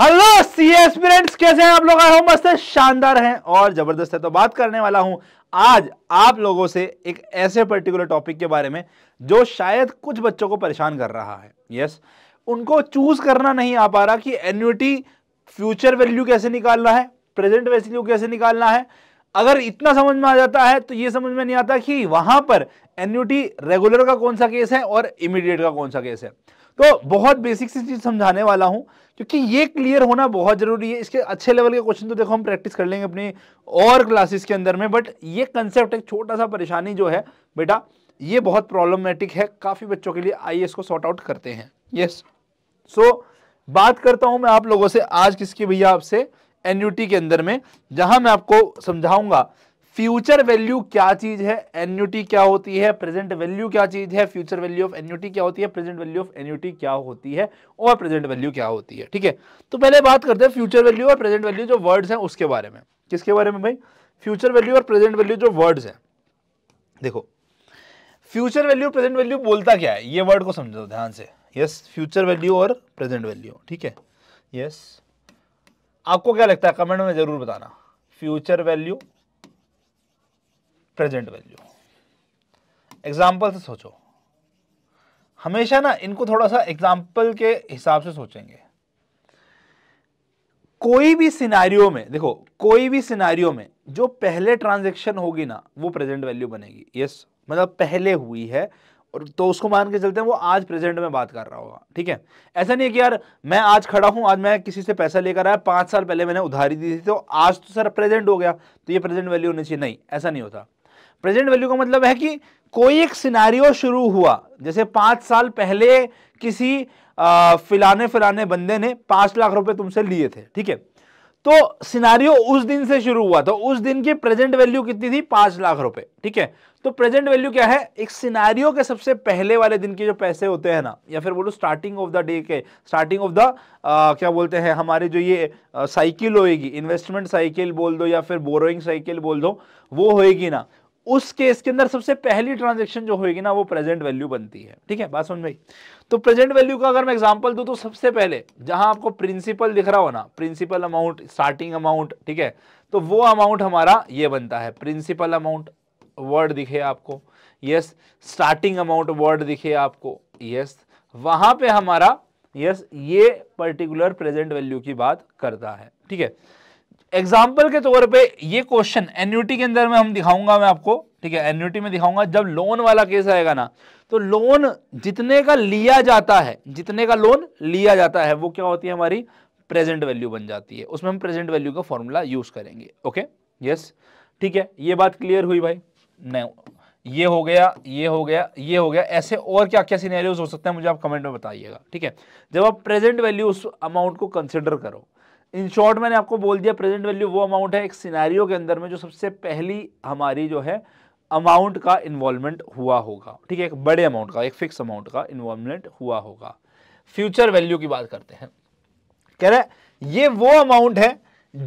Hello सी aspirants कैसे हैं आप लोग आए हो मस्त शानदार हैं और ज़बरदस्त है तो बात करने वाला हूं आज आप लोगों से एक ऐसे पर्टिकुलर टॉपिक के बारे में जो शायद कुछ बच्चों को परेशान कर रहा है यस उनको चूज़ करना नहीं आ पा रहा कि एन्यूटी फ्यूचर वैल्यू कैसे निकालना है प्रेजेंट वैल्यू कैसे निकालना है अगर इतना समझ में आ जाता है तो ये समझ में नहीं आता कि वहां पर एन्यूटी रेगुलर का कौन सा केस है और इमीडिएट का कौन सा केस है तो बहुत बेसिक सी चीज़ समझाने वाला हूं क्योंकि ये क्लियर होना बहुत ज़रूरी है इसके अच्छे लेवल के क्वेश्चन तो देखो हम प्रैक्टिस कर लेंगे अपने और क्लासेस के अंदर में बट ये कंसेप्ट एक छोटा सा परेशानी जो है बेटा ये बहुत प्रॉब्लमेटिक है काफ़ी बच्चों के लिए आई को सॉर्ट आउट करते हैं यस सो so, बात करता हूं मैं आप लोगों से आज किसकी भैया आपसे एनयूटी के अंदर में जहां मैं आपको समझाऊंगा फ्यूचर वैल्यू क्या चीज है एन्यूटी क्या होती है प्रेजेंट वैल्यू क्या चीज है फ्यूचर वैल्यू ऑफ एन्यूटी क्या होती है प्रेजेंट वैल्यू ऑफ एन्यूटी क्या होती है और प्रेजेंट वैल्यू क्या होती है ठीक है तो पहले बात करते हैं फ्यूचर वैल्यू और प्रेजेंट वैल्यू जो वर्ड्स हैं उसके बारे में किसके बारे में भाई फ्यूचर वैल्यू और प्रेजेंट वैल्यू जो वर्ड्स हैं देखो फ्यूचर वैल्यू प्रेजेंट वैल्यू बोलता क्या है ये वर्ड को समझो ध्यान से यस फ्यूचर वैल्यू और प्रेजेंट वैल्यू ठीक है यस आपको क्या लगता है कमेंट में जरूर बताना future value present value example से सोचो हमेशा ना इनको थोड़ा सा एग्जाम्पल के हिसाब से सोचेंगे कोई भी सिनारियो में देखो कोई भी सिनारियो में जो पहले ट्रांजेक्शन होगी ना वो प्रेजेंट वैल्यू बनेगी यस मतलब पहले हुई है और तो उसको मान के चलते हैं वो आज प्रेजेंट में बात कर रहा होगा ठीक है ऐसा नहीं है कि यार मैं आज खड़ा हूं आज मैं किसी से पैसा लेकर आया पांच साल पहले मैंने उधारी दी थी तो आज तो सर प्रेजेंट हो गया तो ये प्रेजेंट वैल्यू होनी चाहिए नहीं ऐसा नहीं होता प्रेजेंट वैल्यू का मतलब है कि कोई एक सिनारियो शुरू हुआ जैसे पांच साल पहले किसी आ, फिलाने फिलाने बंदे ने पांच लाख रुपए तुमसे लिए थे ठीक है तो सिनारियो उस दिन से शुरू हुआ तो उस दिन की प्रेजेंट वैल्यू कितनी थी पांच लाख रुपए ठीक है तो प्रेजेंट वैल्यू क्या है एक सिनारियो के सबसे पहले वाले दिन के जो पैसे होते हैं ना या फिर बोलो स्टार्टिंग ऑफ द डे के स्टार्टिंग ऑफ द क्या बोलते हैं हमारी जो ये साइकिल होएगी इन्वेस्टमेंट साइकिल बोल दो या फिर बोरोइंग साइकिल बोल दो वो होएगी ना उस केस के अंदर सबसे पहली ट्रांजेक्शन जो होगी ना वो प्रेजेंट वैल्यू बनती है ठीक है बात समझ भाई तो प्रेजेंट वैल्यू का अगर मैं एग्जांपल दूं तो सबसे पहले जहां आपको प्रिंसिपल दिख रहा हो ना प्रिंसिपल अमाउंट स्टार्टिंग अमाउंट ठीक है तो वो अमाउंट हमारा ये बनता है प्रिंसिपल अमाउंट वर्ड दिखे आपको यस स्टार्टिंग अमाउंट वर्ड दिखे आपको यस वहां पे हमारा यस ये पर्टिकुलर प्रेजेंट वैल्यू की बात करता है ठीक है एग्जाम्पल के तौर पे ये क्वेश्चन एन्यूटी के अंदर में हम दिखाऊंगा मैं आपको ठीक है एन्यूटी में दिखाऊंगा जब लोन वाला केस आएगा ना तो लोन जितने का लिया जाता है जितने का लोन लिया जाता है वो क्या होती है हमारी प्रेजेंट वैल्यू बन जाती है उसमें हम प्रेजेंट वैल्यू का फॉर्मूला यूज करेंगे ओके यस ठीक है ये बात क्लियर हुई भाई नहीं ये हो गया ये हो गया ये हो गया ऐसे और क्या क्या सीनेरियोज हो सकते हैं मुझे आप कमेंट में बताइएगा ठीक है जब आप प्रेजेंट वैल्यू उस अमाउंट को कंसिडर करो इन शॉर्ट मैंने आपको बोल दिया प्रेजेंट वैल्यू वो अमाउंट है एक सिनेरियो के अंदर में जो सबसे पहली हमारी जो है अमाउंट का इन्वॉल्वमेंट हुआ होगा ठीक है एक बड़े अमाउंट का एक फिक्स अमाउंट का इन्वॉल्वमेंट हुआ होगा फ्यूचर वैल्यू की बात करते हैं कह रहे ये वो अमाउंट है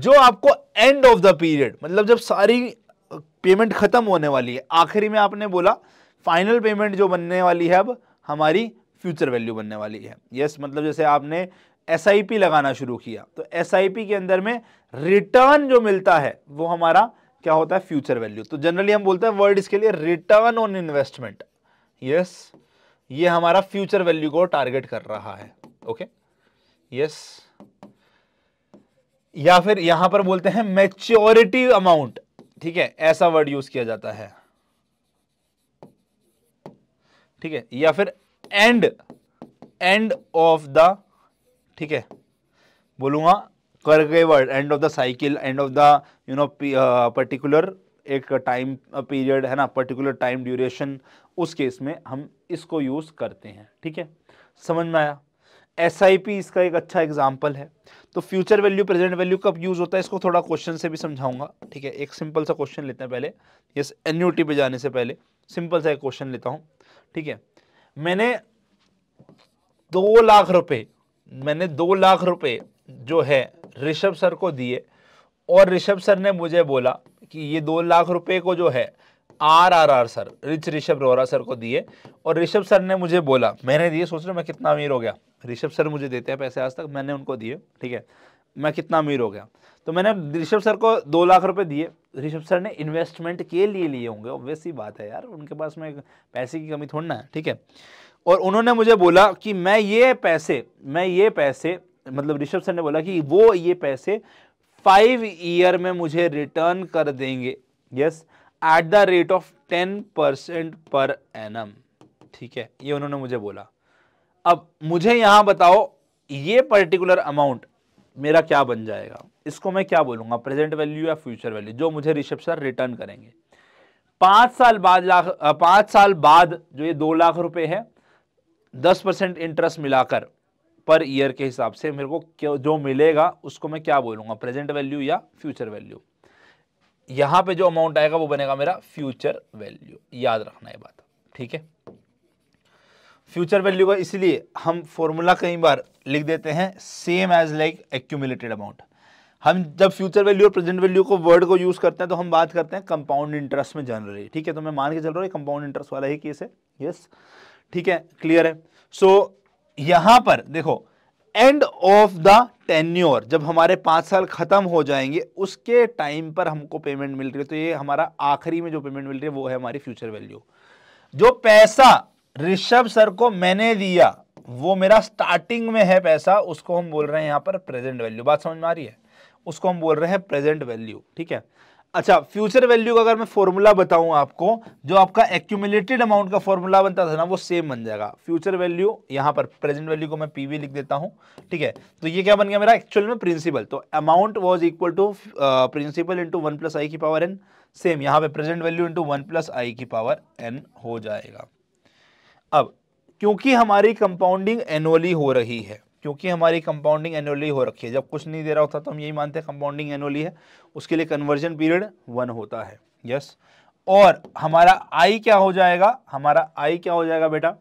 जो आपको एंड ऑफ द पीरियड मतलब जब सारी पेमेंट खत्म होने वाली है आखिरी में आपने बोला फाइनल पेमेंट जो बनने वाली है अब हमारी फ्यूचर वैल्यू बनने वाली है यस yes, मतलब जैसे आपने एस लगाना शुरू किया तो एस के अंदर में रिटर्न जो मिलता है वो हमारा क्या होता है फ्यूचर वैल्यू तो जनरली हम बोलते हैं वर्ड इसके लिए रिटर्न ऑन इन्वेस्टमेंट यस ये हमारा फ्यूचर वैल्यू को टारगेट कर रहा है ओके okay? Yes yes. या फिर यहां पर बोलते हैं मेच्योरिटी अमाउंट ठीक है ऐसा वर्ड यूज किया जाता है ठीक है या फिर एंड एंड ऑफ द ठीक है बोलूँगा word end of the cycle end of the you know particular एक टाइम पीरियड uh, है ना पर्टिकुलर टाइम ड्यूरेशन उस केस में हम इसको यूज़ करते हैं ठीक है समझ में आया एस इसका एक अच्छा एग्जाम्पल है तो फ्यूचर वैल्यू प्रेजेंट वैल्यू कब यूज़ होता है इसको थोड़ा क्वेश्चन से भी समझाऊंगा ठीक है एक सिंपल सा क्वेश्चन लेते हैं पहले यस एन्यूटी पे जाने से पहले सिंपल सा एक क्वेश्चन लेता हूँ ठीक है मैंने दो लाख रुपए मैंने दो लाख रुपए जो है ऋषभ सर को दिए और ऋषभ सर ने मुझे बोला कि ये दो लाख रुपए को जो है आर आर आर सर रिच ऋषभ रोहरा सर को दिए और ऋषभ सर ने मुझे बोला मैंने दिए सोच रहा मैं कितना अमीर हो गया ऋषभ सर मुझे देते हैं पैसे आज तक मैंने उनको दिए ठीक है मैं कितना अमीर हो गया तो मैंने ऋषभ सर को दो लाख रुपए दिए ऋषभ सर ने इन्वेस्टमेंट के लिए लिए होंगे ऑब्वियस ही बात है यार उनके पास में पैसे की कमी थोड़ी ना है ठीक है और उन्होंने मुझे बोला कि मैं ये पैसे मैं ये पैसे मतलब ऋषभ सर ने बोला कि वो ये पैसे फाइव ईयर में मुझे रिटर्न कर देंगे yes at the rate of ten percent पर एन ठीक है ये उन्होंने मुझे बोला अब मुझे यहां बताओ ये पर्टिकुलर अमाउंट मेरा क्या बन जाएगा इसको मैं क्या बोलूंगा प्रेजेंट वैल्यू या फ्यूचर वैल्यू जो मुझे ऋषभ सर रिटर्न करेंगे पांच साल बाद लाख पांच साल बाद जो ये दो लाख रुपए है दस परसेंट इंटरेस्ट मिलाकर पर ईयर के हिसाब से मेरे को जो मिलेगा उसको मैं क्या बोलूँगा प्रेजेंट वैल्यू या फ्यूचर वैल्यू यहाँ पे जो अमाउंट आएगा वो बनेगा मेरा फ्यूचर वैल्यू याद रखना ये बात ठीक है फ्यूचर वैल्यू का इसलिए हम फॉर्मूला कई बार लिख देते हैं same as like accumulated amount हम जब फ्यूचर वैल्यू और प्रेजेंट वैल्यू को वर्ड को यूज़ करते हैं तो हम बात करते हैं कंपाउंड इंटरेस्ट में जनरली ठीक है तो मैं मान के चल रहा हूँ कंपाउंड इंटरेस्ट वाला ही केस है यस yes. ठीक है क्लियर है सो so, यहां पर देखो एंड ऑफ द टेन्योर जब हमारे पांच साल ख़त्म हो जाएंगे उसके टाइम पर हमको पेमेंट मिल रही है तो ये हमारा आखिरी में जो पेमेंट मिल रही है वो है हमारी फ्यूचर वैल्यू जो पैसा ऋषभ सर को मैंने दिया वो मेरा स्टार्टिंग में है पैसा उसको हम बोल रहे हैं यहां पर प्रेजेंट वैल्यू बात समझ में आ रही है उसको हम बोल रहे हैं प्रेजेंट वैल्यू ठीक है अच्छा फ्यूचर वैल्यू का अगर मैं फॉर्मूला बताऊं आपको जो आपका एक्यूमुलेटेड अमाउंट का फॉर्मूला बनता था ना वो सेम बन जाएगा फ्यूचर वैल्यू यहां पर प्रेजेंट वैल्यू को मैं पीवी लिख देता हूं ठीक है तो ये क्या बन गया मेरा एक्चुअल में प्रिंसिपल तो amount was equal to principal into one plus आई की पावर एन सेम यहाँ पे present value into one plus आई की पावर एन हो जाएगा अब क्योंकि हमारी कंपाउंडिंग एनुअली हो रही है क्योंकि हमारी कंपाउंडिंग एनुअली हो रखी है जब कुछ नहीं दे रहा होता तो हम यही मानते हैं कंपाउंडिंग एनुअली है उसके लिए कन्वर्जन पीरियड वन होता है यस और हमारा आई क्या हो जाएगा हमारा आई क्या हो जाएगा बेटा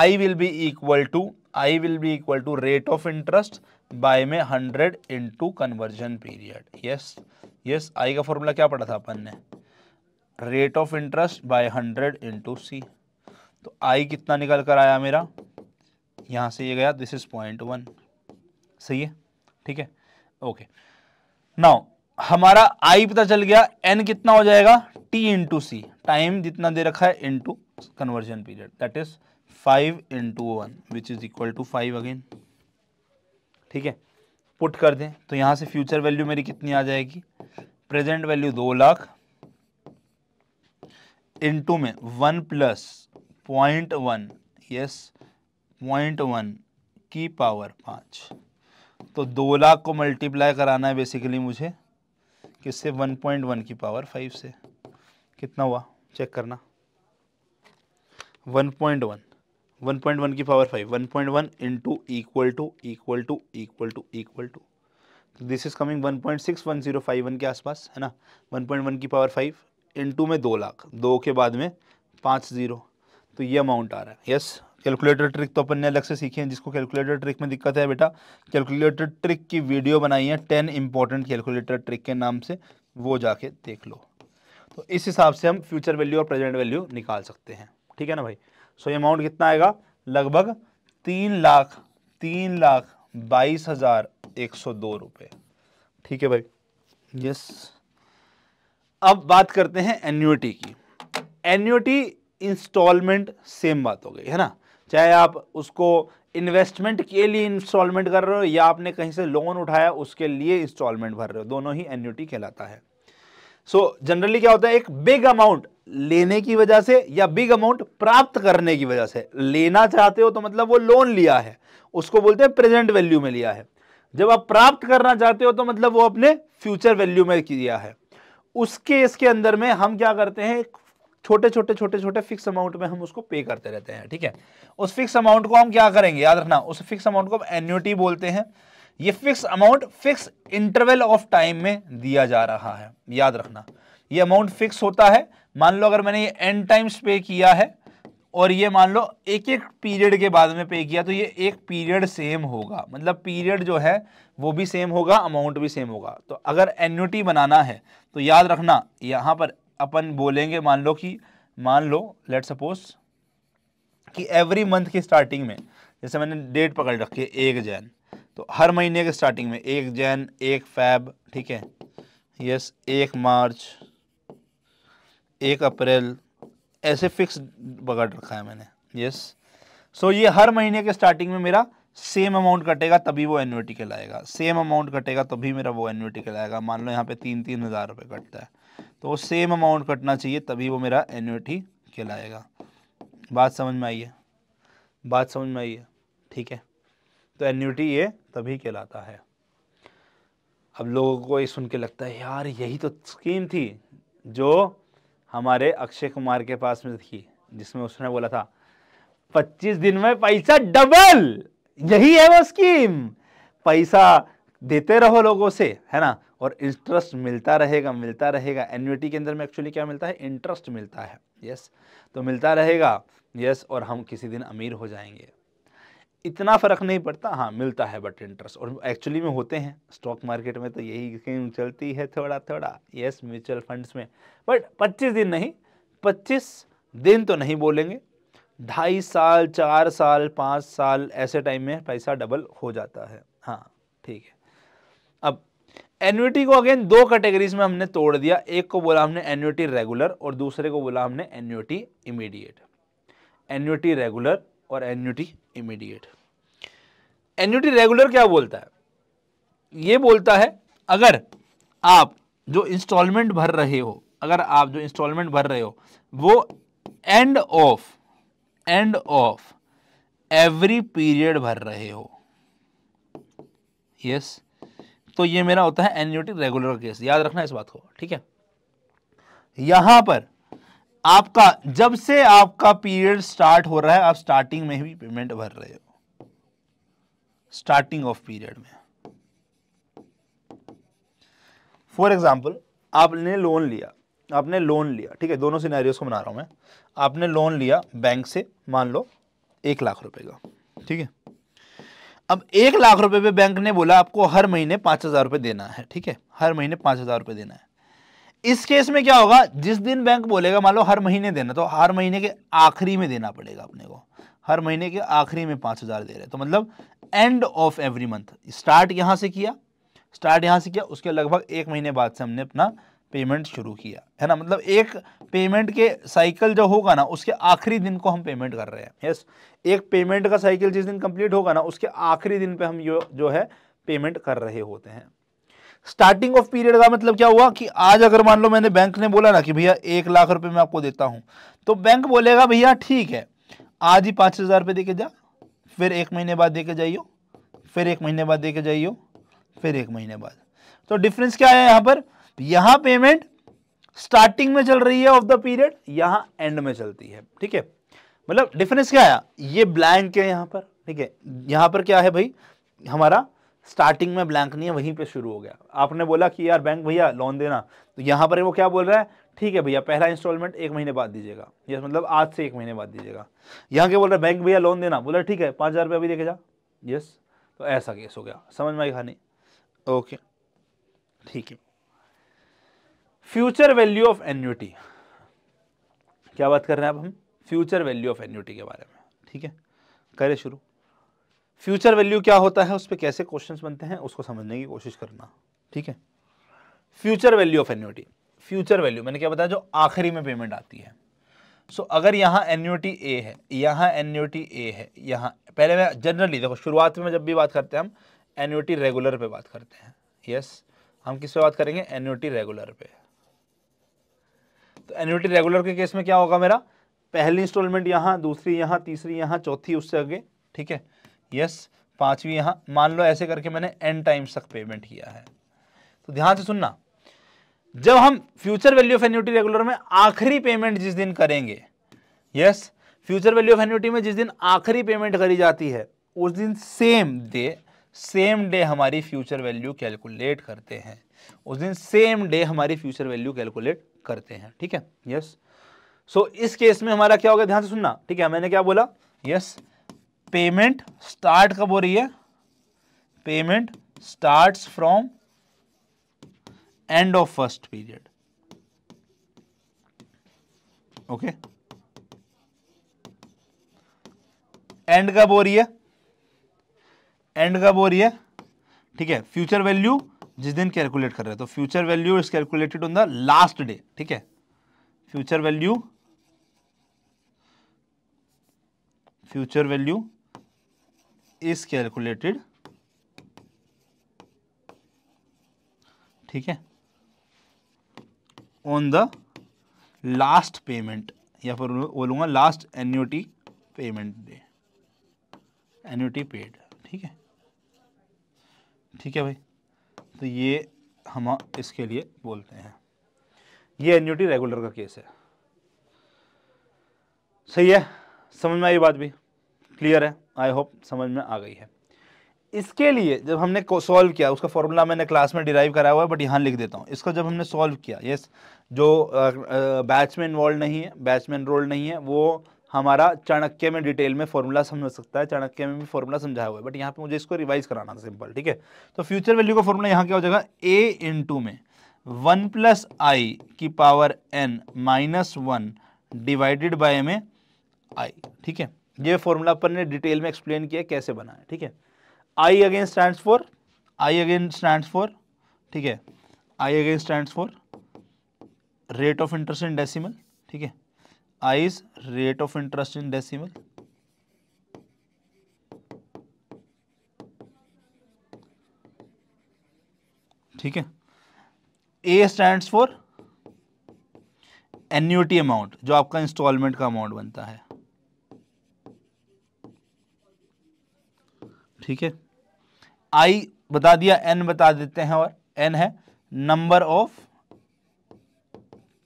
i will be equal to i will be equal to rate of interest by में hundred into conversion period yes yes i का फॉर्मूला क्या पढ़ा था अपन ने rate of interest by hundred into सी तो आई कितना निकल कर आया मेरा यहाँ से ये गया दिस इज पॉइंट वन सही है ठीक है ओके नाउ हमारा आई पता चल गया एन कितना हो जाएगा टी इंटू सी टाइम जितना दे रखा है into conversion period that is five into one which is equal to five again ठीक है पुट कर दें तो यहाँ से फ्यूचर वैल्यू मेरी कितनी आ जाएगी प्रेजेंट वैल्यू दो लाख इंटू में one plus point one yes point one की पावर पाँच तो दो लाख को मल्टीप्लाई कराना है बेसिकली मुझे किससे वन पॉइंट वन की पावर फाइव से कितना हुआ चेक करना one point one one point one की power five one point one into equal to equal to equal to equal to this is coming one point six one zero five one के आसपास है ना one point one की power five into में दो लाख दो के बाद में पाँच ज़ीरो तो ये अमाउंट आ रहा है यस कैलकुलेटर ट्रिक तो अपन ने अलग से सीखे हैं जिसको कैलकुलेटर ट्रिक में दिक्कत है बेटा कैलकुलेटर ट्रिक की वीडियो बनाई है टेन इंपॉर्टेंट कैलकुलेटर ट्रिक के नाम से वो जाके देख लो तो इस हिसाब से हम फ्यूचर वैल्यू और प्रेजेंट वैल्यू निकाल सकते हैं ठीक है ना भाई सो ये अमाउंट कितना आएगा लगभग तीन लाख तीन लाख बाईस हज़ार एक सौ दो रुपये ठीक है भाई यस अब बात करते हैं एन्यूटी की एन्यूटी इंस्टॉलमेंट सेम बात हो गई है ना चाहे आप उसको इन्वेस्टमेंट के लिए इंस्टॉलमेंट कर रहे हो या आपने कहीं से लोन उठाया उसके लिए इंस्टॉलमेंट भर रहे हो दोनों ही एन्यूटी कहलाता है सो so, जनरली क्या होता है एक बिग अमाउंट लेने की वजह से या बिग अमाउंट प्राप्त करने की वजह से लेना चाहते हो तो मतलब वो लोन लिया है उसको बोलते हैं प्रेजेंट वैल्यू में लिया है जब आप प्राप्त करना चाहते हो तो मतलब वो अपने फ्यूचर वैल्यू में किया है उस केस के अंदर में हम क्या करते हैं एक छोटे छोटे छोटे छोटे फिक्स अमाउंट में हम उसको पे करते रहते हैं ठीक है उस फिक्स अमाउंट को हम क्या करेंगे याद रखना उस फिक्स अमाउंट को हम एन्यूटी बोलते हैं ये fix amount fix interval of time में दिया जा रहा है याद रखना ये अमाउंट फिक्स होता है मान लो अगर मैंने ये एन टाइम्स पे किया है और ये मान लो एक एक पीरियड के बाद में पे किया तो ये एक पीरियड सेम होगा मतलब पीरियड जो है वो भी सेम होगा अमाउंट भी सेम होगा तो अगर एन्यूटी बनाना है तो याद रखना यहाँ पर अपन बोलेंगे मान लो कि मान लो लेट सपोज कि एवरी मंथ की स्टार्टिंग में जैसे मैंने डेट पकड़ रखी है एक जैन तो हर महीने के स्टार्टिंग में एक जैन एक फैब ठीक है यस एक मार्च एक अप्रैल ऐसे फिक्स पकड़ रखा है मैंने यस सो ये हर महीने के स्टार्टिंग में मेरा सेम अमाउंट कटेगा तभी वो एन्यूटी कहलाएगा सेम अमाउंट कटेगा तभी मेरा वो एन्यूटी कहलाएगा मान लो यहाँ पे तीन तीन हज़ार रुपये कटता है तो वो सेम अमाउंट कटना चाहिए तभी वो मेरा एन्यूटी कहलाएगा बात समझ में आई है बात समझ में आई है ठीक है तो एन्यूटी ये तभी कहलाता है अब लोगों को ये सुन के लगता है यार यही तो स्कीम थी जो हमारे अक्षय कुमार के पास में थी जिसमें उसने बोला था पच्चीस दिन में पैसा डबल यही है वो स्कीम पैसा देते रहो लोगों से है ना और इंटरेस्ट मिलता रहेगा मिलता रहेगा एनुटी के अंदर में एक्चुअली क्या मिलता है इंटरेस्ट मिलता है यस तो मिलता रहेगा यस और हम किसी दिन अमीर हो जाएंगे इतना फ़र्क नहीं पड़ता हाँ मिलता है बट इंटरेस्ट और एक्चुअली में होते हैं स्टॉक मार्केट में तो यही चलती है थोड़ा थोड़ा यस म्यूचुअल फंड्स में बट पच्चीस दिन नहीं पच्चीस दिन तो नहीं बोलेंगे ढाई साल चार साल पाँच साल ऐसे टाइम में पैसा डबल हो जाता है हाँ ठीक है अब एन्यूटी को अगेन दो कैटेगरीज में हमने तोड़ दिया एक को बोला हमने एन्यूटी रेगुलर और दूसरे को बोला हमने एन्यूटी इमीडिएट एन्यूटी रेगुलर और एन्यूटी इमीडिएट एन्यूटी रेगुलर क्या बोलता है ये बोलता है अगर आप जो इंस्टॉलमेंट भर रहे हो अगर आप जो इंस्टॉलमेंट भर रहे हो वो end of end of every period भर रहे हो यस yes? तो ये मेरा होता है एन्यूटिक रेगुलर केस याद रखना इस बात को ठीक है यहां पर आपका जब से आपका पीरियड स्टार्ट हो रहा है आप स्टार्टिंग में ही पेमेंट भर रहे हो स्टार्टिंग ऑफ पीरियड में फॉर एग्जाम्पल आपने लोन लिया आपने लोन लिया ठीक है दोनों सिनेरियोस को बना रहा हूं मैं आपने लोन लिया बैंक से मान लो एक लाख रुपए का ठीक है अब एक लाख रुपए पे बैंक ने बोला आपको हर महीने पांच हज़ार रुपए देना है ठीक है हर महीने पांच हज़ार रुपए देना है इस केस में क्या होगा जिस दिन बैंक बोलेगा मान लो हर महीने देना तो हर महीने के आखिरी में देना पड़ेगा अपने को हर महीने के आखिरी में पांच हज़ार दे रहे तो मतलब end of every month start यहां से किया स्टार्ट यहां से किया उसके लगभग एक महीने बाद से हमने अपना पेमेंट शुरू किया है ना मतलब एक पेमेंट के साइकिल जो होगा ना उसके आखिरी दिन को हम पेमेंट कर रहे हैं यस एक पेमेंट का साइकिल जिस दिन कंप्लीट होगा ना उसके आखिरी दिन पे हम यो जो है पेमेंट कर रहे होते हैं स्टार्टिंग ऑफ पीरियड का मतलब क्या हुआ कि आज अगर मान लो मैंने बैंक ने बोला ना कि भैया एक लाख रुपए मैं आपको देता हूँ तो बैंक बोलेगा भैया ठीक है आज ही पाँच हज़ार रुपये दे के जा फिर एक महीने बाद दे के जाइयो फिर एक महीने बाद दे के जाइयो फिर एक महीने बाद तो डिफरेंस क्या है यहाँ पर यहां पेमेंट स्टार्टिंग में चल रही है ऑफ द पीरियड यहां एंड में चलती है ठीक है मतलब डिफरेंस क्या आया ये ब्लैंक है यहां पर ठीक है यहां पर क्या है भाई हमारा स्टार्टिंग में ब्लैंक नहीं है वहीं पे शुरू हो गया आपने बोला कि यार बैंक भैया लोन देना तो यहाँ पर वो क्या बोल रहा है ठीक है भैया पहला इंस्टॉलमेंट एक महीने बाद दीजिएगा यस मतलब आज से एक महीने बाद दीजिएगा यहाँ क्या बोल रहा है बैंक भैया लोन देना बोला ठीक है पाँच हज़ार रुपये अभी देखे जा यस तो ऐसा केस हो गया समझ में आई खानी ओके ठीक है फ्यूचर वैल्यू ऑफ एन्यूटी क्या बात कर रहे हैं अब हम फ्यूचर वैल्यू ऑफ एन्यूटी के बारे में ठीक है करें शुरू फ्यूचर वैल्यू क्या होता है उस पर कैसे क्वेश्चंस बनते हैं उसको समझने की कोशिश करना ठीक है future value of annuity future value मैंने क्या बताया जो आखिरी में पेमेंट आती है सो so, अगर यहाँ एन्यूटी ए है यहाँ एन्यूटी ए है यहाँ पहले मैं जनरली देखो शुरुआत में जब भी बात करते हैं हम एन्यूटी रेगुलर पे बात करते हैं यस yes, हम किस पे बात करेंगे एन्यूटी रेगुलर पे एन्यूटी रेगुलर के केस में क्या होगा मेरा पहली इंस्टॉलमेंट यहाँ दूसरी यहाँ तीसरी यहाँ चौथी उससे आगे ठीक है यस पांचवी यहाँ मान लो ऐसे करके मैंने एन टाइम्स तक पेमेंट किया है तो ध्यान से सुनना जब हम future value of annuity regular में आखिरी पेमेंट जिस दिन करेंगे yes future value of annuity में जिस दिन आखिरी पेमेंट करी जाती है उस दिन सेम डे सेम डे हमारी फ्यूचर वैल्यू कैलकुलेट करते हैं उस दिन सेम डे हमारी फ्यूचर वैल्यू कैलकुलेट करते हैं ठीक है यस सो इस केस में हमारा क्या हो गया ध्यान से सुनना ठीक है मैंने क्या बोला यस पेमेंट स्टार्ट कब हो रही है payment starts from end of first period okay end कब हो रही है एंड कब हो रही है ठीक है फ्यूचर वैल्यू जिस दिन कैलकुलेट कर रहे हो तो future value is calculated on the last day ठीक है future value future value is calculated ठीक है ऑन द लास्ट पेमेंट या फिर बोलूंगा last annuity payment day annuity paid ठीक है ठीक है भाई तो ये हम इसके लिए बोलते हैं ये एन्यूटी रेगुलर का केस है सही है समझ में आई बात भी क्लियर है आई होप समझ में आ गई है इसके लिए जब हमने सॉल्व किया उसका फॉर्मूला मैंने क्लास में डिराइव कराया हुआ है बट यहाँ लिख देता हूँ इसका जब हमने सॉल्व किया यस जो बैच में इन्वॉल्व नहीं है बैच में इनरोल्ड नहीं है वो हमारा चाणक्य में डिटेल में फॉर्मूला समझ सकता है चाणक्य में भी फॉर्मूला समझाया हुआ है बट यहाँ पे मुझे इसको रिवाइज कराना था सिंपल ठीक है तो फ्यूचर वैल्यू का फॉर्मूला यहाँ क्या हो जाएगा ए इंटू में वन प्लस आई की power N minus one divided by में आई ठीक है ये फॉर्मूला अपन ने डिटेल में एक्सप्लेन किया कैसे बना है ठीक है i again stand for i again stand for ठीक है i again stand for rate of interest in decimal ठीक है i's rate of interest in decimal ठीक है a stands for annuity amount जो आपका इंस्टॉलमेंट का अमाउंट बनता है ठीक है आई बता दिया एन बता देते हैं और एन है नंबर ऑफ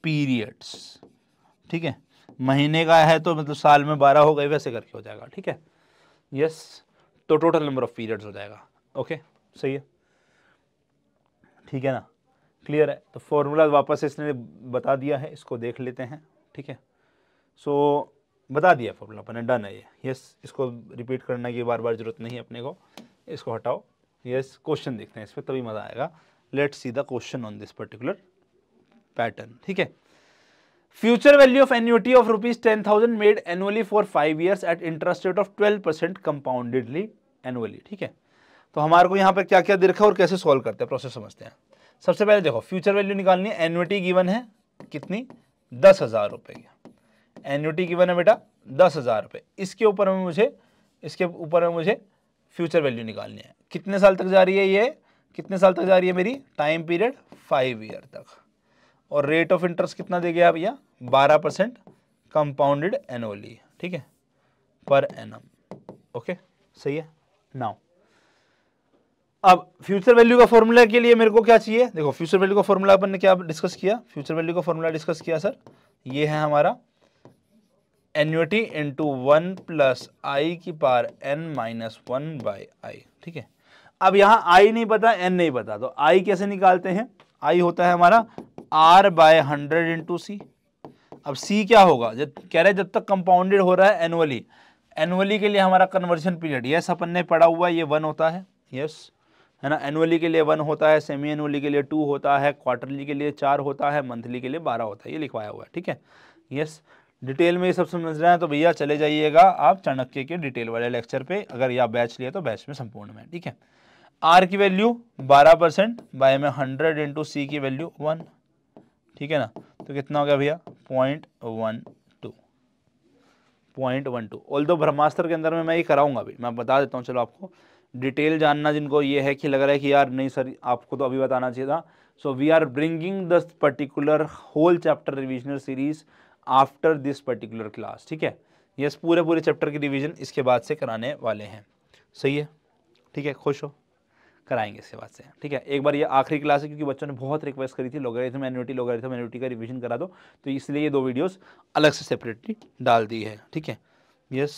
पीरियड्स ठीक है महीने का है तो मतलब साल में बारह हो गए वैसे करके हो जाएगा ठीक है यस तो टोटल नंबर ऑफ पीरियड्स हो जाएगा ओके सही है ठीक है ना क्लियर है तो फॉर्मूला वापस इसने बता दिया है इसको देख लेते हैं ठीक है सो so, बता दिया फॉर्मूला अपने डन है ये यस इसको रिपीट करने की बार बार जरूरत नहीं है अपने को इसको हटाओ यस क्वेश्चन देखते हैं इस पर तभी मज़ा आएगा let's see the question on this particular pattern ठीक है future value of annuity of rupees ten thousand made annually for five years at interest rate of twelve percent compoundedly annually ठीक है तो हमारे को यहाँ पर क्या क्या दिखा और कैसे सॉल्व करते हैं प्रोसेस समझते हैं सबसे पहले देखो फ्यूचर वैल्यू निकालनी है एनुटी गिवन है कितनी दस हज़ार रुपये की एन्यूटी गिवन है बेटा दस हज़ार रुपये इसके ऊपर में मुझे इसके ऊपर में मुझे फ्यूचर वैल्यू निकालनी है कितने साल तक जा रही है ये कितने साल तक जा रही है मेरी टाइम पीरियड फाइव ईयर तक और रेट ऑफ इंटरेस्ट कितना दे गया भैया बारह परसेंट कंपाउंडेड एनुअली ठीक है पर एनम ओके सही है नाउ अब फ्यूचर वैल्यू का फॉर्मूला के लिए मेरे को क्या चाहिए देखो फ्यूचर वैल्यू का फॉर्मूला अपन ने क्या डिस्कस किया फ्यूचर वैल्यू का फॉर्मूला डिस्कस किया सर ये है हमारा एन्यूटी इंटू वन प्लस आई की power n minus one by i ठीक है अब यहां आई नहीं पता एन नहीं पता तो आई कैसे निकालते हैं आई होता है हमारा R by hundred into C अब सी क्या होगा जब कह रहे जब तक कंपाउंडेड हो रहा है एनुअली एनुअली के लिए हमारा कन्वर्जन पीरियड यस अपन ने पढ़ा हुआ ये वन होता है यस है ना एनुअली के लिए वन होता है सेमी एनुअली के लिए टू होता है क्वार्टरली के लिए चार होता है मंथली के लिए बारह होता है ये लिखवाया हुआ है ठीक है यस डिटेल में ये सब समझ रहे हैं तो भैया चले जाइएगा आप चाणक्य के डिटेल वाले लेक्चर पे अगर या बैच लिया तो बैच में संपूर्ण में ठीक है आर की वैल्यू बारह परसेंट बाय में हंड्रेड इंटू सी की वैल्यू वन ठीक है ना तो कितना हो गया भैया point one two point one two all दो ब्रह्मास्त्र के अंदर में मैं ये कराऊंगा अभी मैं बता देता हूँ चलो आपको डिटेल जानना जिनको ये है कि लग रहा है कि यार नहीं सर आपको तो अभी बताना चाहिए था so we are bringing this particular whole chapter revisional series after this particular class ठीक है यस पूरे पूरे चैप्टर की रिविजन इसके बाद से कराने वाले हैं सही है ठीक है खुश हो कराएंगे इसके बाद से ठीक है एक बार ये आखिरी क्लास है क्योंकि बच्चों ने बहुत रिक्वेस्ट करी थी लोगारिथम एन्यूटी लोगारिथम एन्यूटी का रिविजन करा दो तो इसलिए ये दो वीडियोस अलग से सेपरेटली डाल दी है ठीक है यस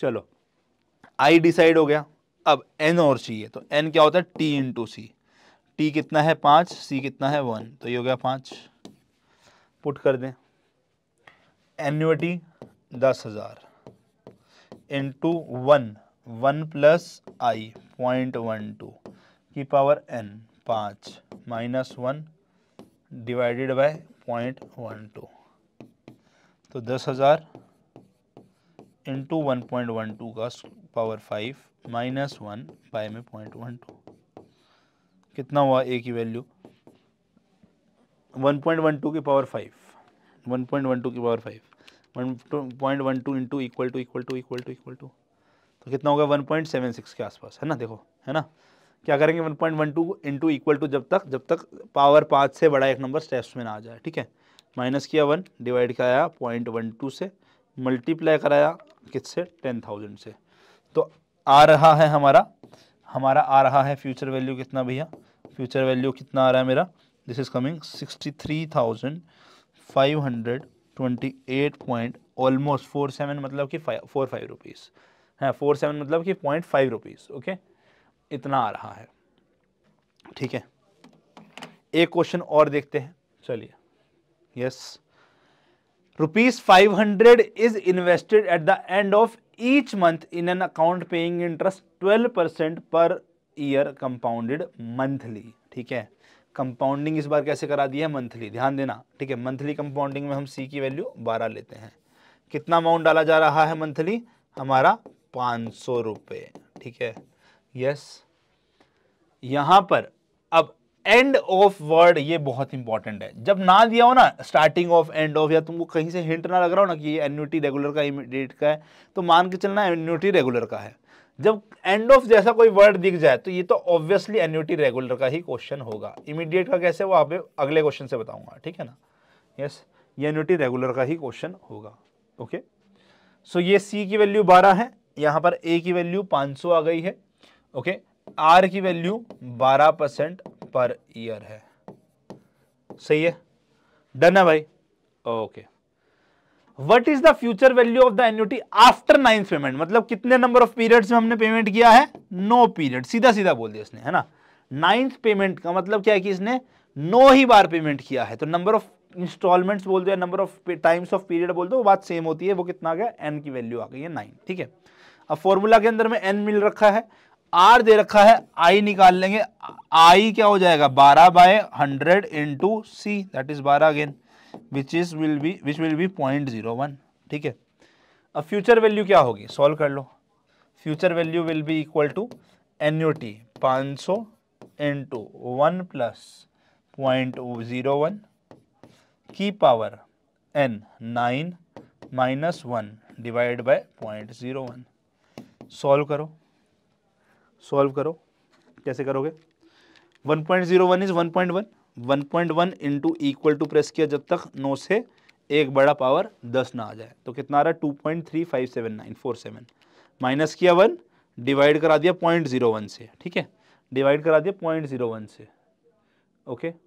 चलो आई डिसाइड हो गया अब एन और चाहिए तो एन क्या होता है टी टू सी टी कितना है पाँच सी कितना है वन तो ये हो गया पाँच पुट कर दें एन्यूटी दस हज़ार इंटू वन वन प्लस आई पॉइंट वन टू की पावर एन पाँच minus one divided by point one two तो दस हज़ार into one point one two का power five minus one by में पॉइंट वन टू कितना हुआ ए की value one point one two की power five one point one two की power five one point one two into equal to equal to equal to equal to तो कितना होगा one point seven six के आसपास है ना देखो है ना क्या करेंगे one point one two into equal to जब तक जब तक पावर पाँच से बड़ा एक नंबर स्टेप्स में ना आ जाए ठीक है माइनस किया वन डिवाइड कराया पॉइंट वन टू से मल्टीप्लाई कराया से टेन थाउजेंड से तो आ रहा है हमारा हमारा आ रहा है फ्यूचर वैल्यू कितना भैया फ्यूचर वैल्यू कितना आ रहा है मेरा this is coming sixty three thousand five hundred twenty eight point almost four seven मतलब कि फाइव फोर फाइव रुपीज़ है फोर सेवन मतलब कि पॉइंट फाइव रुपीज़ ओके इतना आ रहा है ठीक है एक क्वेश्चन और देखते हैं चलिए yes rupees five hundred is invested at the end of each month in an account paying interest twelve percent per year compounded monthly ठीक है कंपाउंडिंग इस बार कैसे करा दी है मंथली ध्यान देना ठीक है मंथली कंपाउंडिंग में हम सी की वैल्यू बारह लेते हैं कितना अमाउंट डाला जा रहा है मंथली हमारा पाँच सौ रुपये ठीक है यस यहाँ पर अब एंड ऑफ वर्ड ये बहुत इंपॉर्टेंट है जब ना दिया हो ना स्टार्टिंग ऑफ एंड ऑफ या तुमको कहीं से हिंट ना लग रहा हो ना कि ये एन्यूटी रेगुलर का डेट का है तो मान के चलना एन्यूटी रेगुलर का है जब एंड ऑफ जैसा कोई वर्ड दिख जाए तो ये तो ऑब्वियसली एन्यूटी रेगुलर का ही क्वेश्चन होगा इमीडिएट का कैसे वो आप अगले क्वेश्चन से बताऊंगा ठीक है ना यस ये एन्यूटी रेगुलर का ही क्वेश्चन होगा ओके सो ये सी की वैल्यू बारह है यहाँ पर ए की वैल्यू 500 आ गई है ओके आर की वैल्यू 12 परसेंट पर ईयर है सही है डन है भाई okay what is the future value of the annuity after ninth payment मतलब कितने नंबर ऑफ पीरियड्स में हमने पेमेंट किया है नो no पीरियड सीधा सीधा बोल दिया इसने है ना नाइन्थ पेमेंट का मतलब क्या है कि इसने नो no ही बार पेमेंट किया है तो नंबर ऑफ इंस्टॉलमेंट्स बोल दो number of times of period बोल दो वो बात सेम होती है वो कितना आ गया एन की वैल्यू आ गई है नाइन ठीक है अब फॉर्मूला के अंदर में एन मिल रखा है आर दे रखा है आई निकाल लेंगे आई क्या हो जाएगा बारह by hundred into c that is बारह again which is will be which will be point zero one ठीक है अब फ्यूचर वैल्यू क्या होगी सॉल्व कर लो future value will be equal to t पाँच सौ to one plus point zero one की power n nine minus one divide by point zero one solve करो सॉल्व करो कैसे करोगे 1.01 point zero one is one point one one point one into equal to press किया जब तक नौ से एक बड़ा पावर दस ना आ जाए तो कितना आ रहा है two point three five seven nine four seven minus किया वन डिवाइड करा दिया पॉइंट जीरो वन से ठीक है डिवाइड करा दिया पॉइंट जीरो वन से ओके okay?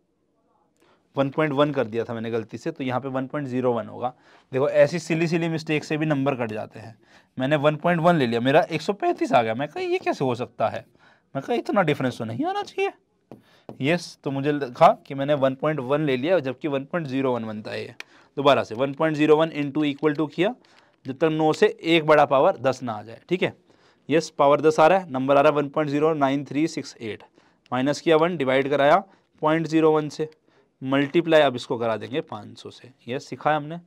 1.1 कर दिया था मैंने गलती से तो यहाँ पे 1.01 होगा देखो ऐसी सिली सिली मिस्टेक से भी नंबर कट जाते हैं मैंने 1.1 ले लिया मेरा 135 आ गया मैं कहा ये कैसे हो सकता है मैं कहा इतना डिफरेंस तो नहीं आना चाहिए यस तो मुझे लिखा कि मैंने 1.1 ले लिया जबकि 1.01 बनता है ये दोबारा से 1.01 point zero one to equal to किया जब तक नौ से एक बड़ा पावर दस ना आ जाए ठीक है यस पावर दस आ रहा है नंबर आ रहा है one point zero nine three six eight minus किया वन डिवाइड कराया पॉइंट जीरो वन से मल्टीप्लाई अब इसको करा देंगे 500 से यह सिखाया हमने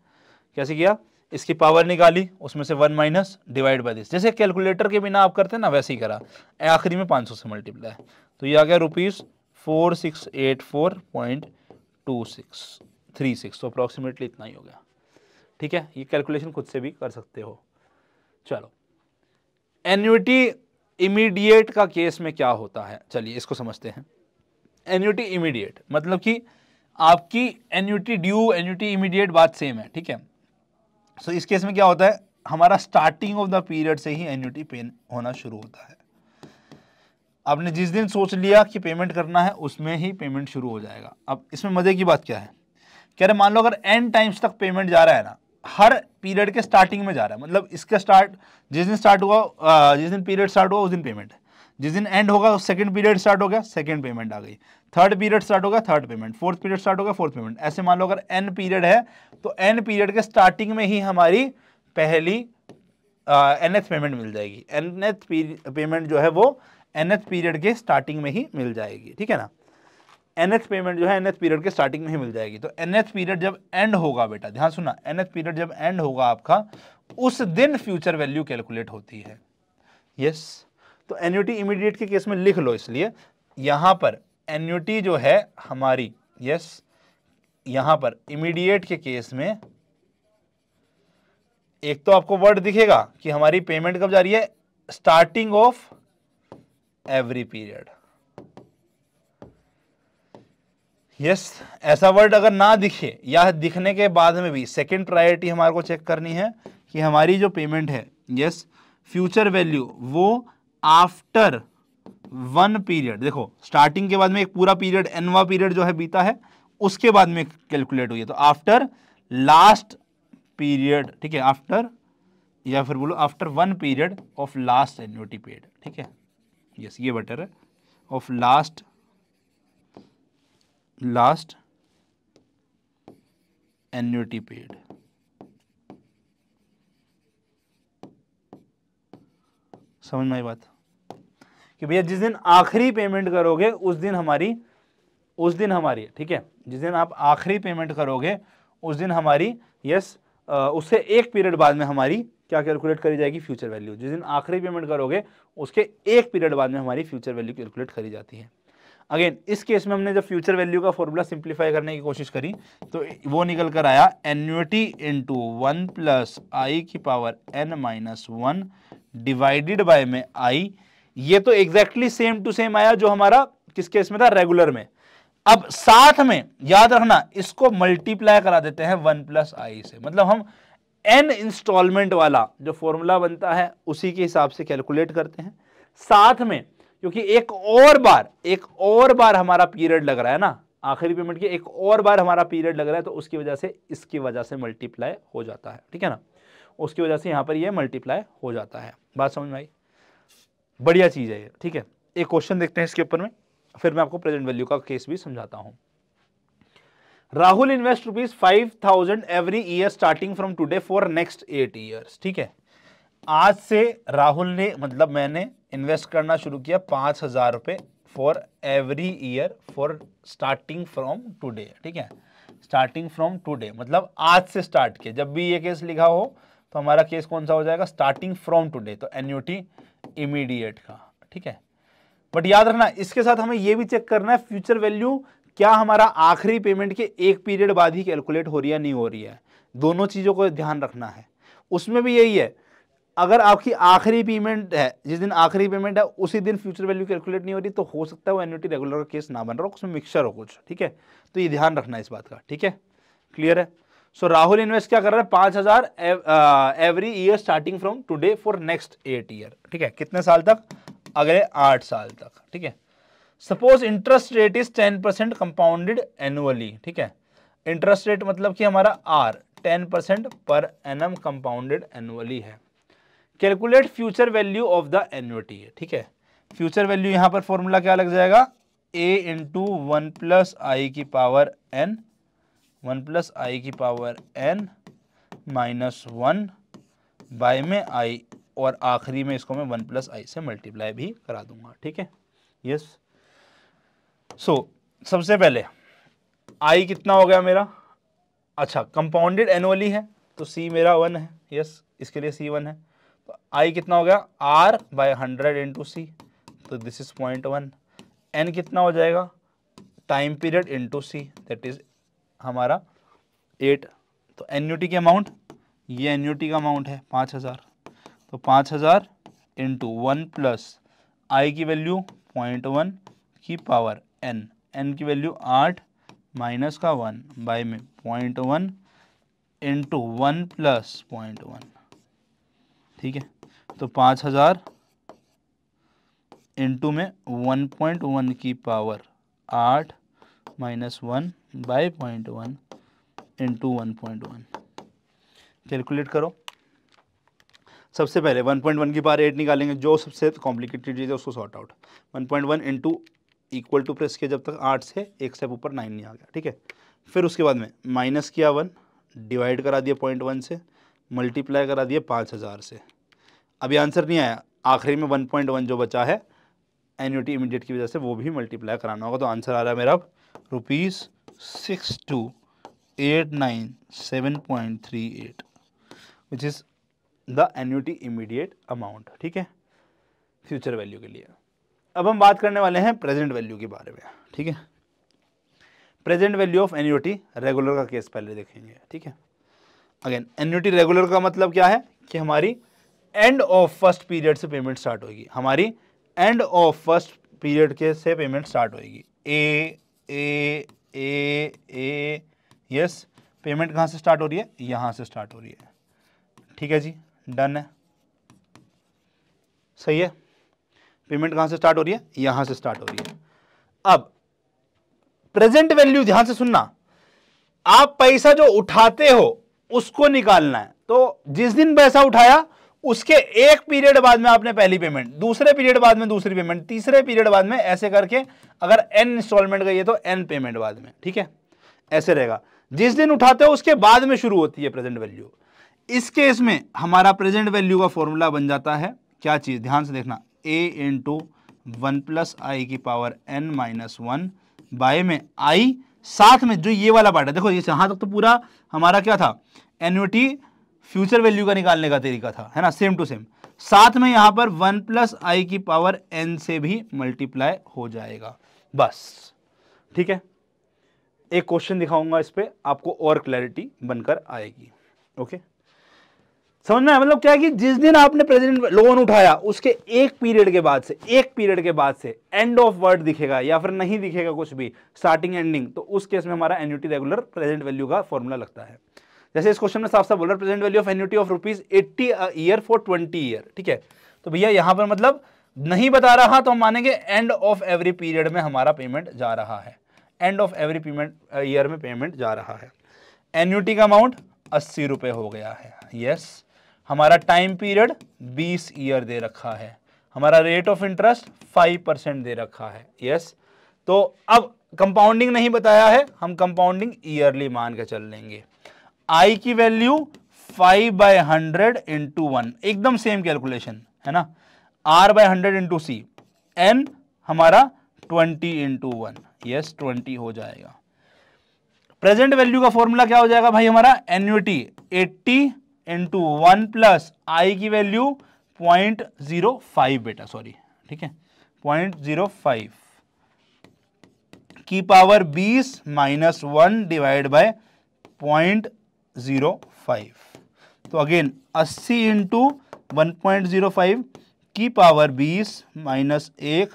कैसे किया इसकी पावर निकाली उसमें से one minus divide by this जैसे कैलकुलेटर के बिना आप करते हैं ना वैसे ही करा आखिरी में 500 से मल्टीप्लाई तो ये आ गया rupees four six eight four point two six three six तो अप्रॉक्सीमेटली इतना ही हो गया ठीक है ये कैलकुलेशन खुद से भी कर सकते हो चलो एन्यूटी इमीडिएट का केस में क्या होता है चलिए इसको समझते हैं एन्यूटी इमीडिएट मतलब कि आपकी एन्यूटी ड्यू एन्यूटी इमीडिएट बात सेम है ठीक है सो so, इस केस में क्या होता है हमारा स्टार्टिंग ऑफ द पीरियड से ही एन्यूटी पेन होना शुरू होता है आपने जिस दिन सोच लिया कि पेमेंट करना है उसमें ही पेमेंट शुरू हो जाएगा अब इसमें मज़े की बात क्या है कह रहे मान लो अगर एन टाइम्स तक पेमेंट जा रहा है ना हर पीरियड के स्टार्टिंग में जा रहा है मतलब इसका स्टार्ट जिस दिन स्टार्ट हुआ जिस दिन पीरियड स्टार्ट हुआ उस दिन पेमेंट है जिस दिन एंड होगा उस सेकंड पीरियड स्टार्ट हो गया सेकंड पेमेंट आ गई थर्ड पीरियड स्टार्ट होगा third payment fourth period start होगा फोर्थ पेमेंट ऐसे मान लो अगर एन पीरियड है तो एन पीरियड के स्टार्टिंग में ही हमारी पहली एन पेमेंट मिल जाएगी एन पेमेंट जो है वो एन पीरियड के स्टार्टिंग में ही मिल जाएगी ठीक है ना एन पेमेंट जो है एन पीरियड के स्टार्टिंग में ही मिल जाएगी तो एन पीरियड जब एंड होगा बेटा ध्यान सुना एन पीरियड जब एंड होगा आपका उस दिन फ्यूचर वैल्यू कैलकुलेट होती है यस yes? तो एन्यूटी इमीडिएट के केस में लिख लो इसलिए यहां पर एन्यूटी जो है हमारी यस यहां पर इमीडिएट के केस में एक तो आपको वर्ड दिखेगा कि हमारी पेमेंट कब जा रही है starting of every period yes ऐसा वर्ड अगर ना दिखे या दिखने के बाद में भी सेकंड प्रायोरिटी हमारे को चेक करनी है कि हमारी जो पेमेंट है यस फ्यूचर वैल्यू वो आफ्टर वन पीरियड देखो स्टार्टिंग के बाद में एक पूरा पीरियड एनवा पीरियड जो है बीता है उसके बाद में कैलकुलेट हुई है तो आफ्टर लास्ट पीरियड ठीक है आफ्टर या फिर बोलो after one period of last annuity period ठीक है यस ये बेटर है of last last annuity period समझ में आई बात कि भैया जिस दिन आखिरी पेमेंट करोगे उस दिन हमारी उस दिन हमारी ठीक है जिस दिन आप आखिरी पेमेंट करोगे उस दिन हमारी यस उससे एक पीरियड बाद में हमारी क्या कैलकुलेट करी जाएगी फ्यूचर वैल्यू जिस दिन आखिरी पेमेंट करोगे उसके एक पीरियड बाद में हमारी फ्यूचर वैल्यू कैलकुलेट करी जाती है अगेन इस केस में हमने जब फ्यूचर वैल्यू का फॉर्मूला सिंप्लीफाई करने की कोशिश करी तो वो निकल कर आया एन्यूटी इंटू वन प्लस आई की power N minus one divided by में आई ये तो एग्जैक्टली सेम टू सेम आया जो हमारा किस केस में था रेगुलर में अब साथ में याद रखना इसको मल्टीप्लाई करा देते हैं वन प्लस आई से मतलब हम एन इंस्टॉलमेंट वाला जो फॉर्मूला बनता है उसी के हिसाब से कैलकुलेट करते हैं साथ में क्योंकि एक और बार एक और बार हमारा पीरियड लग रहा है ना आखिरी पेमेंट के एक और बार हमारा पीरियड लग रहा है तो उसकी वजह से इसकी वजह से मल्टीप्लाई हो जाता है ठीक है ना उसकी वजह से यहाँ पर ये मल्टीप्लाई हो जाता है बात समझ में आई बढ़िया चीज़ है ये ठीक है एक क्वेश्चन देखते हैं इसके ऊपर में फिर मैं आपको प्रेजेंट वैल्यू का केस भी समझाता हूँ Rahul invest rupees five thousand every year starting from today for next eight years ठीक है आज से राहुल ने मतलब मैंने इन्वेस्ट करना शुरू किया पाँच हज़ार रुपये for every year for starting from today ठीक है स्टार्टिंग फ्रॉम टुडे मतलब आज से स्टार्ट किया जब भी ये केस लिखा हो तो हमारा केस कौन सा हो जाएगा स्टार्टिंग फ्रॉम टूडे तो एन्यूटी इमीडिएट का ठीक है बट याद रखना इसके साथ हमें यह भी चेक करना है फ्यूचर वैल्यू क्या हमारा आखिरी पेमेंट के एक पीरियड बाद ही कैलकुलेट हो रही है नहीं हो रही है दोनों चीज़ों को ध्यान रखना है उसमें भी यही है अगर आपकी आखिरी पेमेंट है जिस दिन आखिरी पेमेंट है उसी दिन फ्यूचर वैल्यू कैलकुलेट नहीं हो रही तो हो सकता है वो एन्यूटी रेगुलर का केस ना बन रहा हो उसमें मिक्सर हो कुछ ठीक है तो ये ध्यान रखना है इस बात का ठीक है क्लियर है सो राहुल इन्वेस्ट क्या कर रहा है पांच हजार every year starting from today for next eight year ठीक है कितने साल तक अगले आठ साल तक ठीक है suppose interest rate is ten percent compounded annually ठीक है इंटरेस्ट रेट मतलब कि हमारा आर टेन परसेंट पर एन कंपाउंडेड एनुअली है calculate future value of the annuity ठीक है फ्यूचर वैल्यू यहां पर फॉर्मूला क्या लग जाएगा ए इंटू वन प्लस आई की पावर एन वन प्लस आई की power N minus one by में आई और आखिरी में इसको मैं वन प्लस आई से मल्टीप्लाई भी करा दूंगा ठीक है यस सो सबसे पहले आई कितना हो गया मेरा अच्छा कंपाउंडेड एनुअली है तो सी मेरा वन है यस इसके लिए सी वन है तो आई कितना हो गया आर बाय हंड्रेड इंटू सी तो this is point one N कितना हो जाएगा time period into C that is हमारा एट तो एन्यूटी की अमाउंट ये एन्यूटी का अमाउंट है पाँच हज़ार तो पाँच हज़ार इंटू वन प्लस आई की वैल्यू पॉइंट वन की पावर एन एन की वैल्यू आठ माइनस का वन बाई में point one into one plus point one ठीक है तो पाँच हज़ार इंटू में वन पॉइंट वन की पावर आठ minus one by point one into one point one calculate करो सबसे पहले वन पॉइंट वन की पार एट निकालेंगे जो सबसे कॉम्प्लिकेटेड चीज़ है उसको sort out one point one into equal to press किया जब तक आठ से एक स्टेप ऊपर नाइन नहीं आ गया ठीक है फिर उसके बाद में माइनस किया वन डिवाइड करा दिया पॉइंट वन से मल्टीप्लाई करा दिया पाँच हज़ार से अभी आंसर नहीं आया आखिरी में वन पॉइंट वन जो बचा है एन्यूटी इमीडिएट की वजह से वो भी मल्टीप्लाई कराना होगा तो आंसर आ रहा है मेरा rupees six two eight nine seven point three eight which is the annuity immediate amount ठीक है फ्यूचर वैल्यू के लिए अब हम बात करने वाले हैं प्रेजेंट वैल्यू के बारे में ठीक है present value of annuity regular का केस पहले देखेंगे ठीक है अगेन एन्यूटी रेगुलर का मतलब क्या है कि हमारी एंड ऑफ फर्स्ट पीरियड से पेमेंट स्टार्ट होगी हमारी एंड ऑफ फर्स्ट पीरियड के से पेमेंट स्टार्ट होगी ए ए ए ए यस पेमेंट कहाँ से स्टार्ट हो रही है यहाँ से स्टार्ट हो रही है ठीक है जी डन है सही है पेमेंट कहाँ से स्टार्ट हो रही है यहाँ से स्टार्ट हो रही है अब प्रेजेंट वैल्यू ध्यान से सुनना आप पैसा जो उठाते हो उसको निकालना है तो जिस दिन पैसा उठाया उसके एक पीरियड बाद में आपने पहली पेमेंट दूसरे पीरियड बाद में दूसरी पेमेंट तीसरे पीरियड बाद में ऐसे करके अगर एन इंस्टॉलमेंट गई है तो एन पेमेंट बाद में ठीक है ऐसे रहेगा जिस दिन उठाते हो उसके बाद में शुरू होती है प्रेजेंट वैल्यू इस केस में हमारा प्रेजेंट वैल्यू का फॉर्मूला बन जाता है क्या चीज़ ध्यान से देखना ए इंटू वन प्लस आई की power N minus one by में आई साथ में जो ये वाला पार्ट है देखो ये यहां तक तो पूरा हमारा क्या था एनुटी फ्यूचर वैल्यू का निकालने का तरीका था है ना सेम टू सेम साथ में यहां पर वन प्लस आई की पावर एन से भी मल्टीप्लाई हो जाएगा बस ठीक है एक क्वेश्चन दिखाऊंगा इस पर आपको और क्लैरिटी बनकर आएगी ओके समझ में मतलब क्या है कि जिस दिन आपने प्रेजेंट लोन उठाया उसके एक पीरियड के बाद से एक पीरियड के बाद से एंड ऑफ वर्ड दिखेगा या फिर नहीं दिखेगा कुछ भी स्टार्टिंग एंडिंग तो उस केस में हमारा एन्यूटी रेगुलर प्रेजेंट वैल्यू का फॉर्मूला लगता है जैसे इस क्वेश्चन में साफ साफ बोल रहा present value of annuity of rupees eighty year for twenty year ठीक है तो भैया यहां पर मतलब नहीं बता रहा तो हम मानेंगे एंड ऑफ एवरी पीरियड में हमारा पेमेंट जा रहा है end of every payment year में पेमेंट जा रहा है एन्यूटी का अमाउंट अस्सी रुपए हो गया है यस हमारा टाइम पीरियड बीस ईयर दे रखा है हमारा rate of interest five percent दे रखा है यस तो अब कंपाउंडिंग नहीं बताया है हम कंपाउंडिंग ईयरली मान के चल लेंगे आई की value five by hundred into one एकदम सेम कैलकुलेशन है ना R by hundred into C N हमारा twenty into one yes twenty हो जाएगा प्रेजेंट वैल्यू का फॉर्मूला क्या हो जाएगा भाई हमारा annuity eighty into one plus आई की वैल्यू पॉइंट जीरो फाइव बेटा सॉरी ठीक है पॉइंट जीरो फाइव की पावर बीस minus one divide by point zero five तो अगेन अस्सी into one point zero five की पावर बीस माइनस एक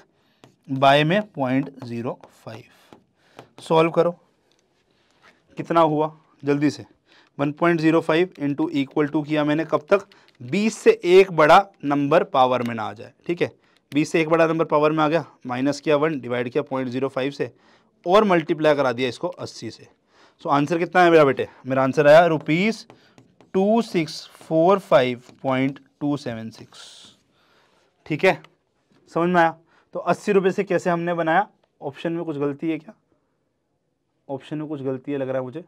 बाय में पॉइंट ज़ीरो फाइव सॉल्व करो कितना हुआ जल्दी से 1.05 point zero five into equal to किया मैंने कब तक 20 से एक बड़ा नंबर पावर में ना आ जाए ठीक है 20 से एक बड़ा नंबर पावर में आ गया माइनस किया वन डिवाइड किया पॉइंट ज़ीरो फाइव से और मल्टीप्लाई करा दिया इसको 80 से सो आंसर कितना है मेरा बेटे मेरा आंसर आया rupees two six four five point two seven six ठीक है समझ में आया तो अस्सी रुपये से कैसे हमने बनाया ऑप्शन में कुछ गलती है क्या ऑप्शन में कुछ गलती है लग रहा है मुझे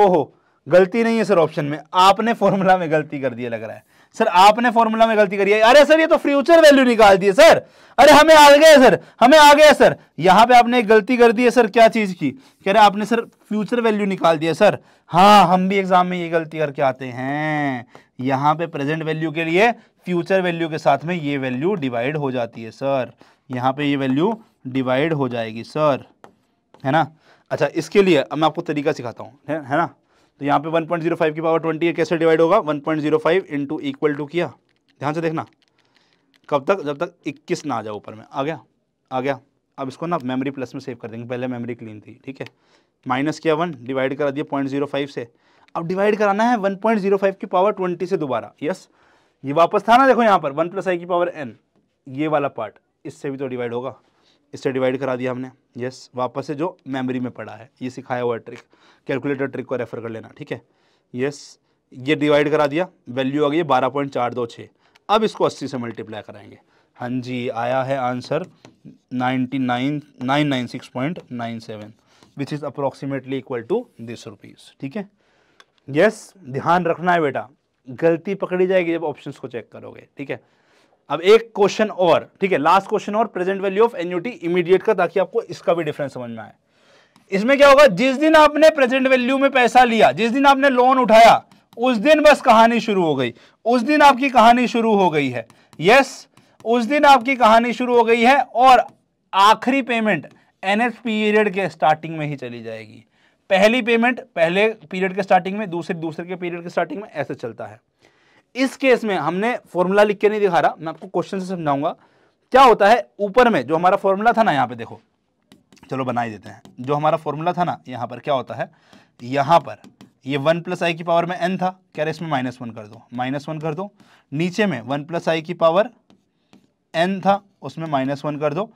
ओहो गलती नहीं है सर ऑप्शन में आपने फॉर्मूला में गलती कर दी लग रहा है सर आपने फॉर्मूला में गलती करी है अरे सर ये तो फ्यूचर वैल्यू निकाल दिए सर अरे हमें आ गया सर हमें आ गया सर यहाँ पे आपने एक गलती कर दी है सर क्या चीज की कह रहे आपने सर फ्यूचर वैल्यू निकाल दिया सर हाँ हम भी एग्जाम में ये गलती करके आते हैं यहाँ पे प्रेजेंट वैल्यू के लिए फ्यूचर वैल्यू के साथ में ये वैल्यू डिवाइड हो जाती है सर यहाँ पे ये वैल्यू डिवाइड हो जाएगी सर है ना अच्छा इसके लिए मैं आपको तरीका सिखाता हूँ है ना तो यहाँ पे 1.05 की पावर 20 कैसे डिवाइड होगा 1.05 point zero five into equal to किया ध्यान से देखना कब तक जब तक 21 ना आ जाओ ऊपर में आ गया आ गया अब इसको ना मेमोरी प्लस में सेव कर देंगे पहले मेमोरी क्लीन थी ठीक है माइनस किया वन डिवाइड करा दिया पॉइंट जीरो फाइव से अब डिवाइड कराना है वन पॉइंट जीरो फाइव की पावर ट्वेंटी से दोबारा यस ये वापस था ना देखो यहाँ पर वन प्लस आई की पावर एन ये वाला पार्ट इससे भी तो डिवाइड होगा इससे डिवाइड करा दिया हमने यस वापस से जो मेमोरी में पड़ा है ये सिखाया हुआ ट्रिक कैलकुलेटर ट्रिक को रेफर कर लेना ठीक है यस ये डिवाइड करा दिया वैल्यू आ गई बारह पॉइंट चार दो छः अब इसको अस्सी से मल्टीप्लाई कराएंगे हाँ जी आया है answer ninety nine nine nine six point nine seven which is approximately equal to this rupees ठीक है यस ध्यान रखना है बेटा गलती पकड़ी जाएगी जब ऑप्शंस को चेक करोगे ठीक है अब एक क्वेश्चन और ठीक है लास्ट क्वेश्चन और present value of annuity immediate का ताकि आपको इसका भी डिफरेंस समझ में आए इसमें क्या होगा जिस दिन आपने प्रेजेंट वैल्यू में पैसा लिया जिस दिन आपने लोन उठाया उस दिन बस कहानी शुरू हो गई उस दिन आपकी कहानी शुरू हो गई है यस yes, उस दिन आपकी कहानी शुरू हो गई है और आखिरी पेमेंट एनएफ पीरियड के स्टार्टिंग में ही चली जाएगी पहली पेमेंट पहले पीरियड के स्टार्टिंग में दूसरे दूसरे के पीरियड के स्टार्टिंग में ऐसे चलता है इस केस में हमने फॉर्मूला लिख के नहीं दिखा रहा मैं आपको क्वेश्चन से समझाऊंगा क्या होता है ऊपर में जो हमारा फॉर्मूला था ना यहाँ पे देखो चलो बना ही देते हैं जो हमारा फॉर्मूला था ना यहाँ पर क्या होता है यहाँ पर ये वन प्लस आई की पावर में एन था कह रहे इसमें माइनस वन कर दो माइनस वन कर दो नीचे में वन प्लस आई की पावर एन था उसमें माइनस वन कर दो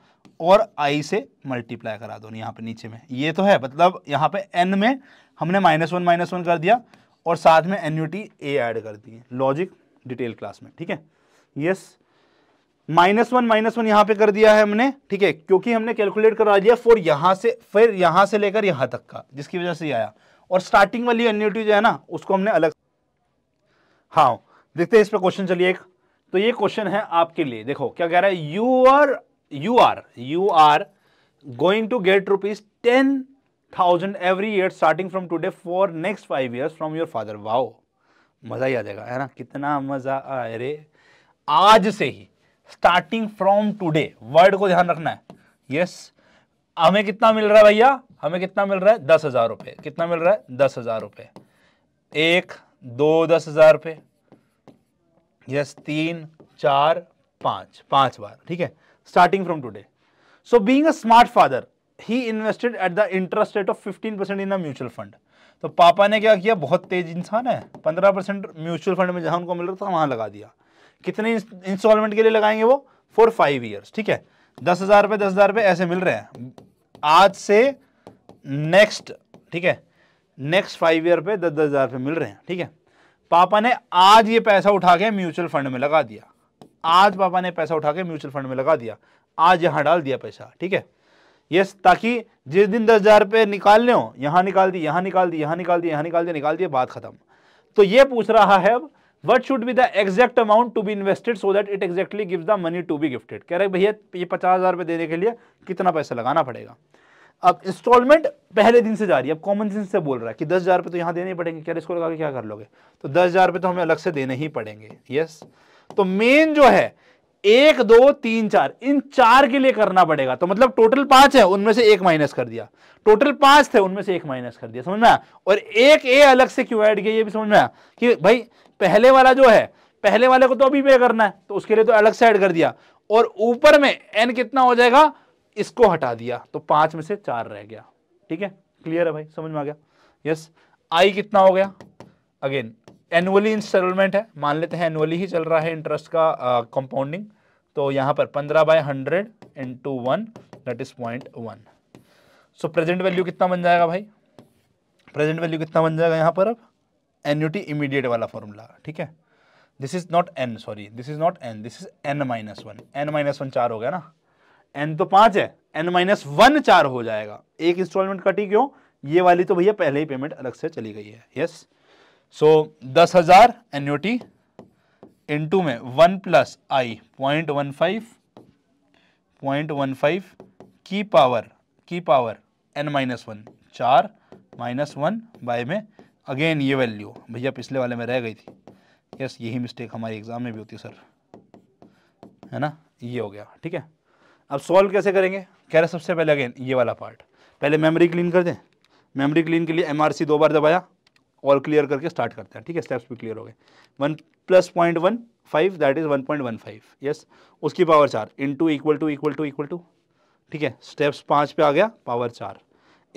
और आई से मल्टीप्लाई करा दो यहाँ पे नीचे में ये तो है मतलब यहाँ पे एन में हमने माइनस वन माइनस वन कर दिया और साथ में एन्यूटी ए ऐड कर दी है लॉजिक डिटेल क्लास में ठीक है yes minus one minus one यहां पे कर दिया है हमने ठीक है क्योंकि हमने कैलकुलेट करवा दिया फोर यहां से फिर यहां से लेकर यहां तक का जिसकी वजह से आया और स्टार्टिंग वाली एन्यूटी जो है ना उसको हमने अलग हाँ देखते हैं इस पर क्वेश्चन चलिए एक तो ये क्वेश्चन है आपके लिए देखो क्या कह रहा है you are you are you are going to get rupees ten thousand every year starting from today for next five years from your father wow मज़ा ही आ जाएगा है ना कितना मज़ा आए रे आज से ही स्टार्टिंग फ्रॉम टूडे वर्ड को ध्यान रखना है यस yes. हमें कितना मिल रहा है भैया हमें कितना मिल रहा है दस हज़ार रुपये कितना मिल रहा है दस हज़ार रुपये एक दो दस हज़ार रुपये यस तीन चार पाँच पाँच बार ठीक है starting from today so being a smart father he invested at the interest rate of 15 percent in a mutual fund तो पापा ने क्या किया बहुत तेज इंसान है पंद्रह परसेंट म्यूचुअल फंड में जहां उनको मिल रहा था वहां लगा दिया कितने इंस्टॉलमेंट के लिए लगाएंगे वो फॉर फाइव ईयर्स ठीक है दस हज़ार रुपये दस हज़ार रुपये ऐसे मिल रहे हैं आज से नेक्स्ट ठीक है नेक्स्ट फाइव ईयर पे दस दस हज़ार रुपये मिल रहे हैं ठीक है पापा ने आज ये पैसा उठा के म्यूचुअल फंड में लगा दिया आज पापा ने पैसा उठा के म्यूचुअल फंड में लगा दिया आज यहाँ डाल दिया पैसा ठीक है यस ताकि जिस दिन दस हज़ार रुपये निकालने हो यहाँ निकाल दी यहाँ निकाल दी यहाँ निकाल दी यहाँ निकाल दी निकाल दिए बात खत्म तो ये पूछ रहा है अब what should be the exact amount to be invested so that it exactly gives the money to be gifted कह रहे भैया ये पचास हज़ार रुपये देने के लिए कितना पैसा लगाना पड़ेगा अब इंस्टॉलमेंट पहले दिन से जा रही है अब कॉमन सेंस से बोल रहा है कि दस हज़ार रुपये तो यहाँ देने ही पड़ेंगे क्या इसको लगा के क्या कर लोगे तो दस हज़ार रुपये तो हमें अलग से देने ही पड़ेंगे यस तो मेन जो है एक दो तीन चार इन चार के लिए करना पड़ेगा तो मतलब टोटल पांच है उनमें से एक माइनस कर दिया टोटल पांच थे उनमें से एक माइनस कर दिया समझ में आया और एक ए अलग से क्यों ऐड किया ये भी समझ में आया कि भाई पहले वाला जो है पहले वाले को तो अभी पे करना है तो उसके लिए तो अलग से ऐड कर दिया और ऊपर में एन कितना हो जाएगा इसको हटा दिया तो पांच में से चार रह गया ठीक है क्लियर है भाई समझ में आ गया यस आई कितना हो गया अगेन एनुअली इंस्टॉलमेंट है मान लेते हैं एनुअली ही चल रहा है इंटरेस्ट का कंपाउंडिंग uh, तो यहाँ पर पंद्रह by hundred into one that is point one so present value कितना बन जाएगा भाई प्रेजेंट वैल्यू कितना बन जाएगा यहाँ पर अब एन्यूटी इमीडिएट वाला फॉर्मूला ठीक है this is not N sorry this is not N this is N minus one N minus one चार हो गया ना एन तो पाँच है एन माइनस वन चार हो जाएगा एक इंस्टॉलमेंट कटी क्यों ये वाली तो भैया पहले ही पेमेंट अलग से चली गई है यस yes? सो दस हजार एन्यूटी इंटू में वन प्लस आई point one five point one five की पावर की पावर एन माइनस वन चार माइनस वन बाय में अगेन ये वैल्यू भैया पिछले वाले में रह गई थी यस यही मिस्टेक हमारे एग्जाम में भी होती है सर है ना ये हो गया ठीक है अब सॉल्व कैसे करेंगे कह रहे सबसे पहले अगेन ये वाला पार्ट पहले मेमोरी क्लीन कर दें मेमोरी क्लीन के लिए एमआरसी दो बार दबाया और क्लियर करके स्टार्ट करते हैं ठीक है स्टेप्स भी क्लियर हो गए one plus point one five that is one point one five yes उसकी पावर चार into equal to equal to equal to ठीक है स्टेप्स पाँच पे आ गया पावर चार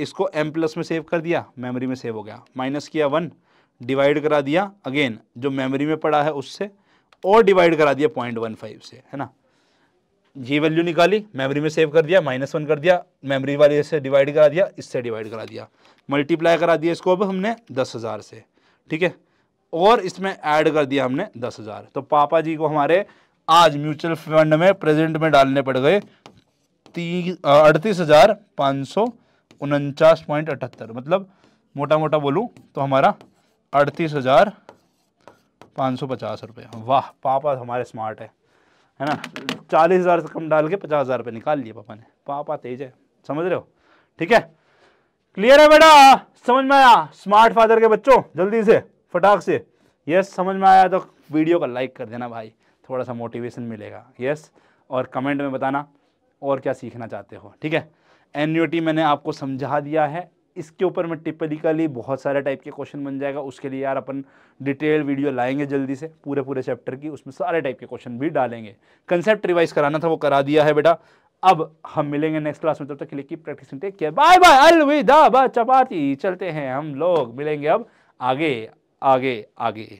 इसको एम प्लस में सेव कर दिया मेमोरी में सेव हो गया माइनस किया वन डिवाइड करा दिया अगेन जो मेमोरी में पड़ा है उससे और डिवाइड करा दिया पॉइंट वन फाइव से है ना जी वैल्यू निकाली मेमोरी में सेव कर दिया माइनस वन कर दिया मेमोरी वाले से डिवाइड करा दिया इससे डिवाइड करा दिया मल्टीप्लाई करा दिया इसको अब हमने दस हज़ार से ठीक है और इसमें ऐड कर दिया हमने दस हज़ार तो पापा जी को हमारे आज म्यूचुअल फंड में प्रेजेंट में डालने पड़ गए तीन अड़तीस हज़ार पाँच सौ उनचास पॉइंट अठहत्तर मतलब मोटा मोटा बोलूँ तो हमारा अड़तीस हज़ार पाँच सौ पचास रुपये वाह पापा हमारे स्मार्ट है है ना चालीस हज़ार से कम डाल के पचास हज़ार रुपये निकाल लिए पापा ने पापा तेज है समझ रहे हो ठीक है क्लियर है बेटा समझ में आया स्मार्ट फादर के बच्चों जल्दी से फटाक से यस समझ में आया तो वीडियो का लाइक कर देना भाई थोड़ा सा मोटिवेशन मिलेगा यस और कमेंट में बताना और क्या सीखना चाहते हो ठीक है एन्यूटी मैंने आपको समझा दिया है इसके ऊपर मैं टिप्पणी का लिए बहुत सारे टाइप के क्वेश्चन बन जाएगा उसके लिए यार अपन डिटेल वीडियो लाएंगे जल्दी से पूरे पूरे चैप्टर की उसमें सारे टाइप के क्वेश्चन भी डालेंगे कंसेप्ट रिवाइज कराना था वो करा दिया है बेटा अब हम मिलेंगे नेक्स्ट क्लास में तब तक के लिए की practice take care bye bye अलविदा चपाती चलते हैं हम लोग मिलेंगे अब आगे आगे आगे